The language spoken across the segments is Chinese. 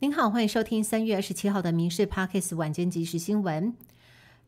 您好，欢迎收听三月二十七号的《民事 p a r k e t s 晚间即时新闻》。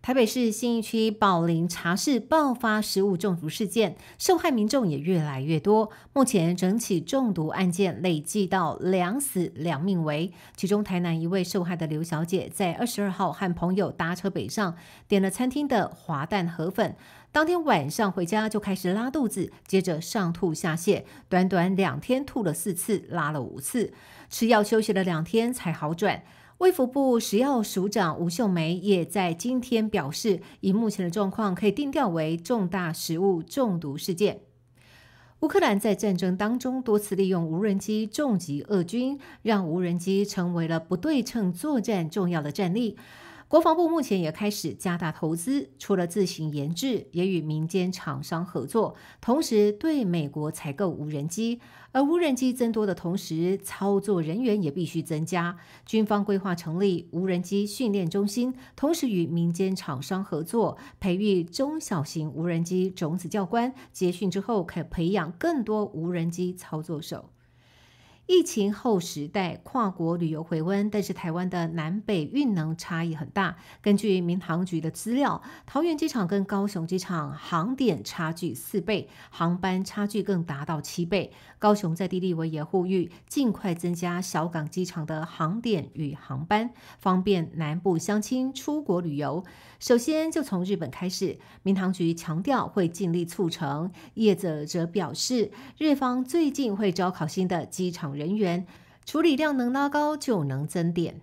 台北市信义区宝林茶室爆发食物中毒事件，受害民众也越来越多。目前整起中毒案件累计到两死两命为，其中，台南一位受害的刘小姐，在二十二号和朋友搭车北上，点了餐厅的滑蛋河粉。当天晚上回家就开始拉肚子，接着上吐下泻，短短两天吐了四次，拉了五次。吃药休息了两天才好转。卫福部食药署长吴秀梅也在今天表示，以目前的状况，可以定调为重大食物中毒事件。乌克兰在战争当中多次利用无人机重击俄军，让无人机成为了不对称作战重要的战力。国防部目前也开始加大投资，除了自行研制，也与民间厂商合作，同时对美国采购无人机。而无人机增多的同时，操作人员也必须增加。军方规划成立无人机训练中心，同时与民间厂商合作，培育中小型无人机种子教官，接训之后可培养更多无人机操作手。疫情后时代，跨国旅游回温，但是台湾的南北运能差异很大。根据民航局的资料，桃园机场跟高雄机场航点差距四倍，航班差距更达到七倍。高雄在地立委也呼吁，尽快增加小港机场的航点与航班，方便南部乡亲出国旅游。首先就从日本开始，民航局强调会尽力促成。业者则表示，日方最近会招考新的机场。人员处理量能拉高，就能增点。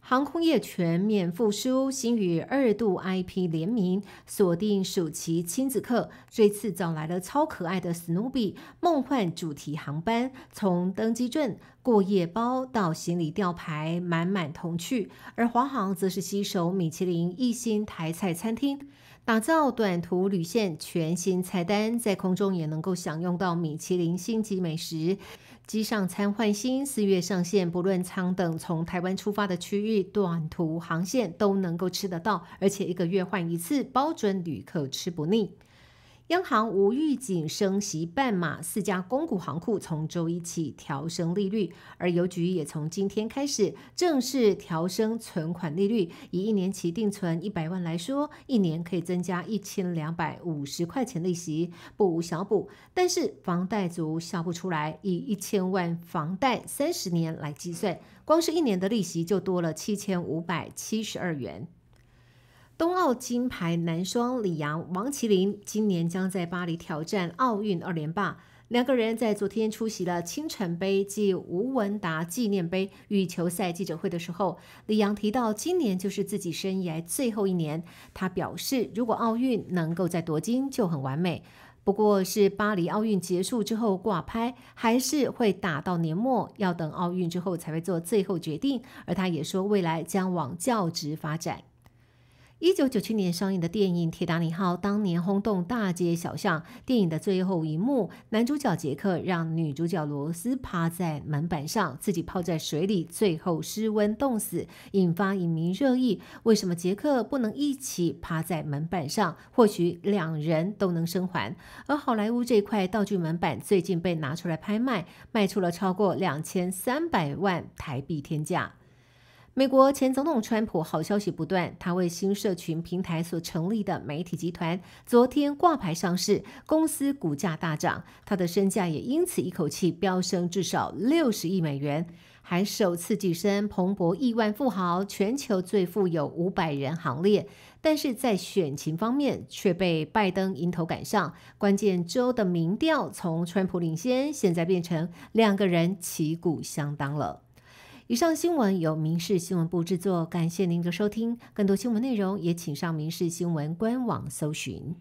航空业全面复苏，新与二度 I P 联名，锁定暑期亲子客。这次找来了超可爱的史努比，梦幻主题航班，从登机证、过夜包到行李吊牌，满满童趣。而华航则是携手米其林一星台菜餐厅，打造短途旅线全新菜单，在空中也能够享用到米其林星级美食。机上餐换新，四月上线，不论舱等，从台湾出发的区域短途航线都能够吃得到，而且一个月换一次，包准旅客吃不腻。央行无预警升息半码，四家公股行库从周一起调升利率，而邮局也从今天开始正式调升存款利率。以一年期定存一百万来说，一年可以增加一千两百五十块钱利息，不小补。但是房贷族笑不出来，以一千万房贷三十年来计算，光是一年的利息就多了七千五百七十二元。冬奥金牌男双李阳、王麒林今年将在巴黎挑战奥运二连霸。两个人在昨天出席了“清晨杯”暨吴文达纪念杯羽球赛记者会的时候，李阳提到，今年就是自己生涯最后一年。他表示，如果奥运能够在夺金就很完美。不过，是巴黎奥运结束之后挂拍，还是会打到年末，要等奥运之后才会做最后决定。而他也说，未来将往教职发展。一九九七年上映的电影《铁达尼号》当年轰动大街小巷。电影的最后一幕，男主角杰克让女主角罗斯趴在门板上，自己泡在水里，最后失温冻死，引发影迷热议：为什么杰克不能一起趴在门板上？或许两人都能生还。而好莱坞这块道具门板最近被拿出来拍卖，卖出了超过两千三百万台币天价。美国前总统川普好消息不断，他为新社群平台所成立的媒体集团昨天挂牌上市，公司股价大涨，他的身价也因此一口气飙升至少六十亿美元，还首次跻身《彭博亿万富豪全球最富有五百人》行列。但是在选情方面却被拜登迎头赶上，关键州的民调从川普领先，现在变成两个人旗鼓相当了。以上新闻由民事新闻部制作，感谢您的收听。更多新闻内容也请上民事新闻官网搜寻。